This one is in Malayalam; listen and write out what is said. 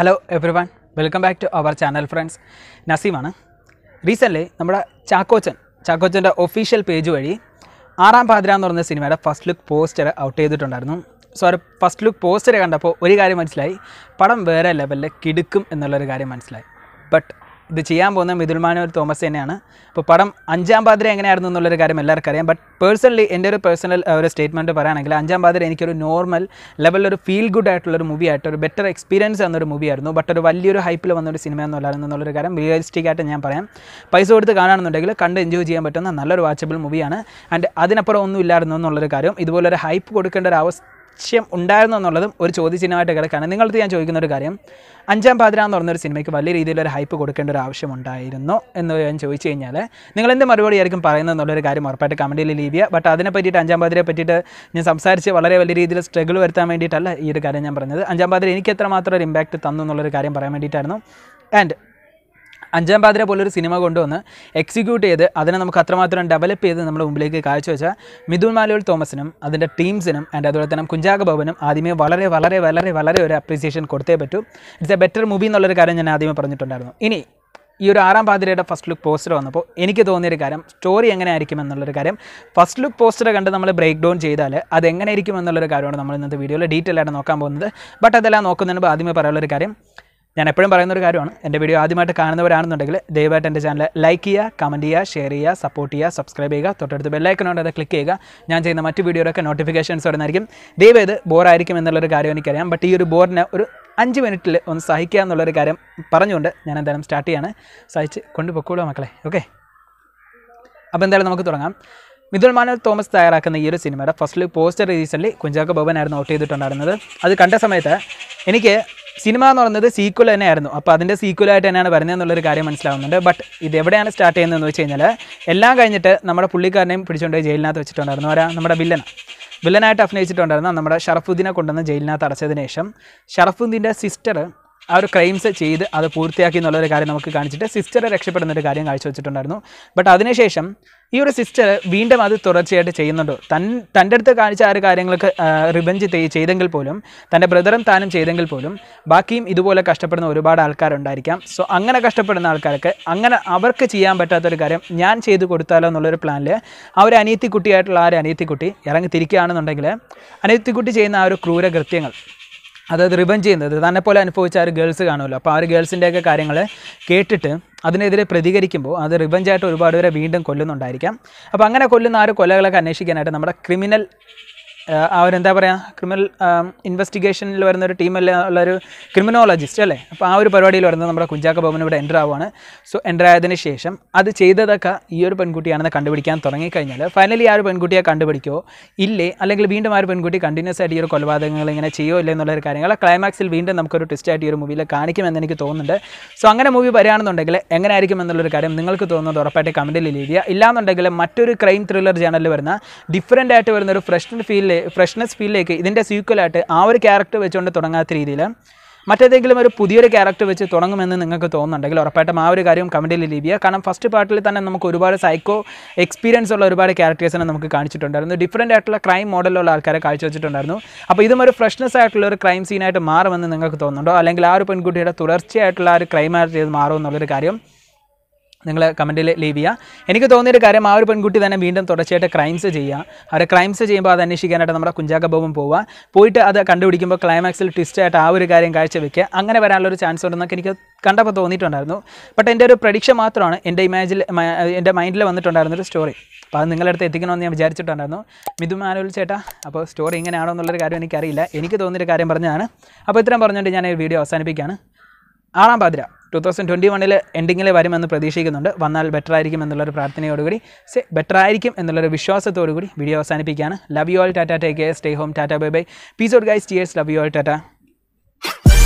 hello everyone welcome back to our channel friends നസീമാണ് റീസെൻ്റ്ലി നമ്മുടെ ചാക്കോച്ചൻ ചാക്കോച്ചൻ്റെ ഒഫീഷ്യൽ പേജ് വഴി ആറാം പാതിര എന്ന് പറയുന്ന സിനിമയുടെ ഫസ്റ്റ് ലുക്ക് പോസ്റ്റർ ഔട്ട് ചെയ്തിട്ടുണ്ടായിരുന്നു സോ ഒരു ഫസ്റ്റ് ലുക്ക് പോസ്റ്റർ കണ്ടപ്പോൾ ഒരു കാര്യം മനസ്സിലായി പടം വേറെ ലെവലിൽ കിടുക്കും എന്നുള്ളൊരു കാര്യം മനസ്സിലായി ബട്ട് ഇത് ചെയ്യാൻ പോകുന്ന മിഥുൽമാനോർ തോമസ് തന്നെയാണ് അപ്പോൾ പടം അഞ്ചാം പാതിര എങ്ങനെയായിരുന്നു എന്നുള്ളൊരു കാര്യം എല്ലാവർക്കും അറിയാം ബട്ട് പേഴ്സണലി എൻ്റെ ഒരു പേഴ്സണൽ ഒരു സ്റ്റേറ്റ്മെൻറ്റ് പറയുകയാണെങ്കിൽ അഞ്ചാം പാതിര എനിക്കൊരു നോർമൽ ഒരു ഫീൽ ഗുഡ് ആയിട്ടുള്ളൊരു മൂവി ആയിട്ട് ഒരു ബെറ്റർ എക്സ്പീരിയൻസ് എന്നൊരു മൂവിയായിരുന്നു ബട്ട് ഒരു വലിയൊരു ഹൈപ്പിൽ വന്നൊരു സിനിമയൊന്നുമല്ലായിരുന്നു എന്നുള്ളൊരു കാര്യം റിയലിസ്റ്റിക് ആയിട്ട് ഞാൻ പറയാം പൈസ കൊടുത്ത് കാണാനുണ്ടെങ്കിൽ കണ്ട് എൻജോയ് ചെയ്യാൻ പറ്റുന്ന നല്ലൊരു വാച്ചബിൾ മൂവിയാണ് ആൻഡ് അതിനപ്പുറം ഒന്നും ഇല്ലായിരുന്നു എന്നുള്ളൊരു കാര്യം ഇതുപോലൊരു ഹൈപ്പ് കൊടുക്കേണ്ട ഒരു അവസ്ഥ ലക്ഷ്യം ഉണ്ടായിരുന്നു എന്നുള്ളതും ഒരു ചോദ്യചിഹ്നമായിട്ട് കിടക്കാണ് നിങ്ങളടുത്ത് ഞാൻ ചോദിക്കുന്ന ഒരു കാര്യം അഞ്ചാം പാതിര എന്ന് പറഞ്ഞൊരു സിനിമയ്ക്ക് വലിയ രീതിയിലൊരു ഹൈപ്പ് കൊടുക്കേണ്ട ഒരു ആവശ്യമുണ്ടായിരുന്നു എന്ന് ഞാൻ ചോദിച്ചു കഴിഞ്ഞാൽ നിങ്ങൾ എന്ത് മറുപടി ആയിരിക്കും പറയുന്നത് എന്നുള്ളൊരു കാര്യം ഉറപ്പായിട്ട് കമൻറ്റിൽ ലീവ് ചെയ്യുക ബട്ട് അതിനെ പറ്റിയിട്ട് അഞ്ചാം പാതിരയെ പറ്റിയിട്ട് ഞാൻ സംസാരിച്ച് വളരെ വലിയ രീതിയിൽ സ്ട്രഗിൾ വരുത്താൻ വേണ്ടിയിട്ടല്ല ഈ ഒരു കാര്യം ഞാൻ പറഞ്ഞത് അഞ്ചാം പാതിര എനിക്ക് എത്രമാത്രം ഒരു ഇമ്പാക്റ്റ് തന്നു എന്നുള്ളൊരു കാര്യം പറയാൻ വേണ്ടിയിട്ടായിരുന്നു ആൻഡ് അഞ്ചാം പാതിര പോലൊരു സിനിമ കൊണ്ടുവന്ന് എക്സിക്യൂട്ട് ചെയ്ത് അതിനെ നമുക്ക് അത്രമാത്രം ഡെവലപ്പ് ചെയ്ത് നമ്മുടെ മുമ്പിലേക്ക് കാഴ്ചവെച്ച മിഥുൻ മാലോൾ തോമസിനും അതിൻ്റെ ടീംസിനും ആൻഡ് അതുപോലെ തന്നെ കുഞ്ചാക ഭവനും ആദ്യമേ വളരെ വളരെ വളരെ വളരെ ഒരു അപ്രീസിയേഷൻ കൊടുത്തേ പറ്റൂ ഇറ്റ്സ് എ ബെറ്റർ മൂവി എന്നുള്ളൊരു കാര്യം ഞാൻ ആദ്യമേ പറഞ്ഞിട്ടുണ്ടായിരുന്നു ഇനി ഈ ഒരു ആറാം പാതിരയുടെ ഫസ്റ്റ് ലുക്ക് പോസ്റ്റർ വന്നപ്പോൾ എനിക്ക് തോന്നിയൊരു കാര്യം സ്റ്റോറി എങ്ങനെ ആയിരിക്കും എന്നുള്ളൊരു കാര്യം ഫസ്റ്റ് ലുക്ക് പോസ്റ്റർ കണ്ട് നമ്മൾ ബ്രേക്ക് ഡൗൺ ചെയ്താൽ അത് എങ്ങനെ ആയിരിക്കും എന്നുള്ളൊരു കാര്യമാണ് നമ്മൾ ഇന്നത്തെ വീഡിയോയിൽ ഡീറ്റെയിൽ ആയിട്ട് നോക്കാൻ പോകുന്നത് ബട്ട് അതെല്ലാം നോക്കുന്നതിന് ആദ്യമേ പറയാനുള്ളൊരു കാര്യം ഞാൻ എപ്പോഴും പറയുന്ന ഒരു കാര്യമാണ് എൻ്റെ വീഡിയോ ആദ്യമായിട്ട് കാണുന്നവരാണെന്നുണ്ടെങ്കിൽ ദയവായിട്ട് എൻ്റെ ചാനൽ ലൈക്ക് ചെയ്യുക കമൻറ്റ് ചെയ്യുക ഷെയർ ചെയ്യുക സപ്പോർട്ട് ചെയ്യുക സബ്സ്ക്രൈബ് ചെയ്യുക തൊട്ടടുത്ത് ബെല്ലൈക്കനോട് അത് ക്ലിക്ക് ചെയ്യുക ഞാൻ ചെയ്യുന്ന മറ്റ് വീഡിയോയിലൊക്കെ നോട്ടിഫിക്കേഷൻസ് വരുന്നതായിരിക്കും ദയവേത് ബോറായിരിക്കും എന്നുള്ളൊരു കാര്യം എനിക്കറിയാം ബട്ട് ഈ ഒരു ബോറിനെ ഒരു അഞ്ച് മിനിറ്റിൽ ഒന്ന് സഹിക്കുക എന്നുള്ളൊരു കാര്യം പറഞ്ഞുകൊണ്ട് ഞാൻ എന്തായാലും സ്റ്റാർട്ട് ചെയ്യാണ് സഹിച്ച് കൊണ്ടുപോയിക്കോളൂ മക്കളെ ഓക്കെ അപ്പോൾ എന്തായാലും നമുക്ക് തുടങ്ങാം മിഥുൽ മാനൽ തോമസ് തയ്യാറാക്കുന്ന ഈ ഒരു സിനിമയുടെ ഫസ്റ്റ് പോസ്റ്റർ റീസെൻ്റ് കുഞ്ചാക്ക ബോബനായിരുന്നു ഔട്ട് ചെയ്തിട്ടുണ്ടായിരുന്നത് അത് കണ്ട സമയത്ത് എനിക്ക് സിനിമ എന്ന് പറയുന്നത് സീക്വൽ തന്നെയായിരുന്നു അപ്പോൾ അതിൻ്റെ സീക്വലായിട്ട് തന്നെയാണ് എന്നുള്ളൊരു കാര്യം മനസ്സിലാവുന്നുണ്ട് ബട്ട് ഇത് എവിടെയാണ് സ്റ്റാർട്ട് ചെയ്യുന്നതെന്ന് വെച്ച് കഴിഞ്ഞാൽ എല്ലാം കഴിഞ്ഞിട്ട് നമ്മുടെ പുള്ളിക്കാരനെയും പിടിച്ചുകൊണ്ട് ജയിലിനകത്ത് വെച്ചിട്ടുണ്ടായിരുന്നു ആരാ നമ്മുടെ വില്ലന വില്ലനായിട്ട് അഭിനയിച്ചിട്ടുണ്ടായിരുന്ന നമ്മുടെ ഷറഫുദ്ദീനെ കൊണ്ടുവന്ന് ജയിലിനകത്ത് അടച്ചതിന് ശേഷം ഷറഫുദ്ദീൻ്റെ സിസ്റ്റർ ആ ഒരു ക്രൈംസ് ചെയ്ത് അത് പൂർത്തിയാക്കി എന്നുള്ള ഒരു കാര്യം നമുക്ക് കാണിച്ചിട്ട് സിസ്റ്ററെ രക്ഷപ്പെടുന്ന ഒരു കാര്യം കാഴ്ചവെച്ചിട്ടുണ്ടായിരുന്നു ബട്ട് അതിനുശേഷം ഈ ഒരു സിസ്റ്റർ വീണ്ടും അത് തുടർച്ചയായിട്ട് ചെയ്യുന്നുണ്ടോ തൻ തൻ്റെ അടുത്ത് കാണിച്ച ആ ഒരു കാര്യങ്ങൾക്ക് റിവഞ്ച് ചെയ്തെങ്കിൽ പോലും തൻ്റെ ബ്രദറും താനും ചെയ്തെങ്കിൽ പോലും ബാക്കിയും ഇതുപോലെ കഷ്ടപ്പെടുന്ന ഒരുപാട് ആൾക്കാരുണ്ടായിരിക്കാം സോ അങ്ങനെ കഷ്ടപ്പെടുന്ന ആൾക്കാർക്ക് അങ്ങനെ അവർക്ക് ചെയ്യാൻ പറ്റാത്തൊരു കാര്യം ഞാൻ ചെയ്തു കൊടുത്താലോ എന്നുള്ളൊരു പ്ലാനിൽ ആ ഒരു അനിയത്തിക്കുട്ടിയായിട്ടുള്ള ആ ഒരു അനിയത്തിക്കുട്ടി ഇറങ്ങി തിരിക്കുകയാണെന്നുണ്ടെങ്കിൽ അനിയത്തിക്കുട്ടി ചെയ്യുന്ന ആ ഒരു ക്രൂരകൃത്യങ്ങൾ അതായത് റിവഞ്ച് ചെയ്യുന്നത് തന്നെ പോലെ അനുഭവിച്ച ആ ഒരു ഗേൾസ് കാണുമല്ലോ അപ്പോൾ ആ ഒരു ഗേൾസിൻ്റെയൊക്കെ കാര്യങ്ങൾ കേട്ടിട്ട് അതിനെതിരെ പ്രതികരിക്കുമ്പോൾ അത് റിവഞ്ചായിട്ട് ഒരുപാട് പേരെ വീണ്ടും കൊല്ലുന്നുണ്ടായിരിക്കാം അപ്പോൾ അങ്ങനെ കൊല്ലുന്ന ആ ഒരു കൊലകളൊക്കെ അന്വേഷിക്കാനായിട്ട് നമ്മുടെ ക്രിമിനൽ അവരെന്താ എന്താ പറയുക ക്രിമിനൽ ഇൻവെസ്റ്റിഗേഷനിൽ വരുന്ന ഒരു ടീമല്ല ഉള്ള ഒരു ക്രിമിനോളജിസ്റ്റ് അല്ലേ അപ്പോൾ ആ ഒരു പരിപാടിയിൽ വരുന്നത് നമ്മുടെ കുഞ്ചാക്ക ബോബൻ ഇവിടെ എൻ്റർ ആവുകയാണ് സോ എൻ്റർ ആയതിന് ശേഷം അത് ചെയ്തതൊക്കെ ഈ ഒരു പെൺകുട്ടിയാണെന്ന് കണ്ടുപിടിക്കാൻ തുടങ്ങിക്കഴിഞ്ഞാൽ ഫൈനലി ആ ഒരു പെൺകുട്ടിയെ കണ്ടുപിടിക്കുമോ ഇല്ലേ അല്ലെങ്കിൽ വീണ്ടും ആ ഒരു പെൺകുട്ടി കണ്ടിന്യൂസ് ആയിട്ട് ഈ ഒരു കൊലപാതകങ്ങൾ ഇങ്ങനെ ചെയ്യുമോ ഇല്ലേ എന്നുള്ള ഒരു കാര്യങ്ങൾ ക്ലൈമാക്സിൽ വീണ്ടും നമുക്കൊരു ട്വിസ്റ്റ് ആയിട്ട് ഈ ഒരു മൂവിയിൽ കാണിക്കുമെന്ന് എനിക്ക് തോന്നുന്നുണ്ട് സോ അങ്ങനെ മൂവി വരികയാണെന്നുണ്ടെങ്കിൽ എങ്ങനെയായിരിക്കും എന്നുള്ളൊരു കാര്യം നിങ്ങൾക്ക് തോന്നുന്നത് ഉറപ്പായിട്ട് കമൻറ്റിൽ എഴുതിയ ഇല്ലാന്നുണ്ടെങ്കിൽ മറ്റൊരു ക്രൈം ത്രില്ലർ ചാനലിൽ വരുന്ന ഡിഫറൻ്റ് ആയിട്ട് വരുന്ന ഒരു ഫ്രഷ് ഫീലിൽ ഫ്രഷ്നെസ് ഫീലിലേക്ക് ഇതിൻ്റെ സീക്വലായിട്ട് ആ ഒരു ക്യാരക്ടർ വെച്ചുകൊണ്ട് തുടങ്ങാത്ത രീതിയിൽ മറ്റേതെങ്കിലും ഒരു പുതിയൊരു ക്യാരക്ടർ വെച്ച് തുടങ്ങുമെന്ന് നിങ്ങൾക്ക് തോന്നുന്നുണ്ടെങ്കിൽ ഉറപ്പായിട്ടും ആ ഒരു കാര്യം കമൻറ്റിൽ ലീവ് ചെയ്യുക കാരണം ഫസ്റ്റ് പാർട്ടിൽ തന്നെ നമുക്ക് ഒരുപാട് സൈക്കോ എക്സ്പീരിയൻസ് ഉള്ള ഒരുപാട് ക്യാരക്ടേഴ്സിനെ നമുക്ക് കാണിച്ചിട്ടുണ്ടായിരുന്നു ഡിഫറൻറ്റ് ആയിട്ടുള്ള ക്രൈം മോഡലുള്ള ആൾക്കാരെ കാഴ്ചവെച്ചിട്ടുണ്ടായിരുന്നു അപ്പോൾ ഇതും ഒരു ഫ്രഷ്നെസ് ആയിട്ടുള്ള ഒരു ക്രൈം സീനായിട്ട് മാറുമെന്ന് നിങ്ങൾക്ക് തോന്നുന്നുണ്ടോ അല്ലെങ്കിൽ ആ ഒരു പെൺകുട്ടിയുടെ തുടർച്ചയായിട്ടുള്ള ആ ഒരു ക്രൈം ആയിട്ട് ചെയ്ത് മാറുമെന്നുള്ളൊരു കാര്യം നിങ്ങൾ കമൻറ്റിൽ ലീവ് ചെയ്യുക എനിക്ക് തോന്നിയൊരു കാര്യം ആ ഒരു പെൺകുട്ടി തന്നെ വീണ്ടും തുടർച്ചയായിട്ട് ക്രൈംസ് ചെയ്യുക അവരെ ക്രൈംസ് ചെയ്യുമ്പോൾ അത് അന്വേഷിക്കാനായിട്ട് നമ്മുടെ കുഞ്ചാക്കബോബൻ പോവുക പോയിട്ട് അത് കണ്ടുപിടിക്കുമ്പോൾ ക്ലൈമാക്സിൽ ട്വിസ്റ്റായിട്ട് ആ ഒരു കാര്യം കാഴ്ചവെക്കുക അങ്ങനെ വരാനുള്ളൊരു ചാൻസ് ഉണ്ടെന്നൊക്കെ എനിക്ക് കണ്ടപ്പോൾ തോന്നിയിട്ടുണ്ടായിരുന്നു ബട്ട് എൻ്റെ ഒരു പ്രഡിക്ഷൻ മാത്രമാണ് എൻ്റെ ഇമാജിൽ എൻ്റെ മൈൻഡിൽ വന്നിട്ടുണ്ടായിരുന്നൊരു സ്റ്റോറി അപ്പോൾ അത് നിങ്ങളുടെ അടുത്ത് എത്തിക്കണമെന്ന് ഞാൻ വിചാരിച്ചിട്ടുണ്ടായിരുന്നു മിഥു മാനുവൽ ചേട്ടാ അപ്പോൾ സ്റ്റോറി ഇങ്ങനെയാണോ എന്നുള്ളൊരു കാര്യം എനിക്കറിയില്ല എനിക്ക് തോന്നിയൊരു കാര്യം പറഞ്ഞതാണ് അപ്പോൾ ഇത്രയും പറഞ്ഞുകൊണ്ട് ഞാൻ ഈ വീഡിയോ അവസാനിപ്പിക്കുകയാണ് ആറാം പാതിര ടു തൗസൻഡ് ട്വൻറ്റി വണ്ണിൽ എൻഡിങ്ങിൽ വരുമെന്ന് പ്രതീക്ഷിക്കുന്നുണ്ട് വന്നാൽ ബെറ്റർ ആയിരിക്കും എന്നുള്ളൊരു പ്രാർത്ഥനയോടുകൂടി സെ ബെറ്റർ ആയിരിക്കും എന്നുള്ളൊരു വിശ്വാസത്തോടു കൂടി വീഡിയോ അവസാനിപ്പിക്കുകയാണ് love you all tata take care stay home tata bye bye peace out guys cheers love you all Tata